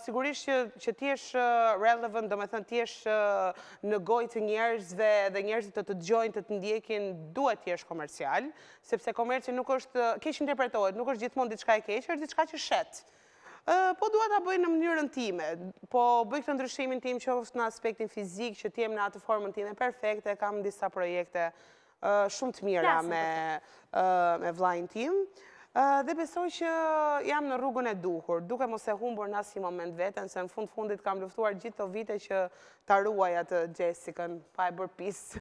sigurisht që ti është relevant, do me thënë ti është në gojtë njerëzve dhe njerëzit të të gjojnë të të ndjekin, duhet ti është komercial, sepse komerci nuk është, kesh interpretohet, nuk është gjithmonë diçka e kesh, është diçka që shetë. Po duha ta bëjnë në mënyrën time, po bëjnë këtë ndryshimin tim që ofës në aspektin fizik, që ti në atë formën time perfekte, kam në disa projekte shumë të mira me vlajnë tim dhe besoj që jam në rrugën e duhur, duke mos e humbur në asë një moment vetën, se në fund fundit kam luftuar gjithë të vite që taruaj atë Jessica-në, pa e bërpisë.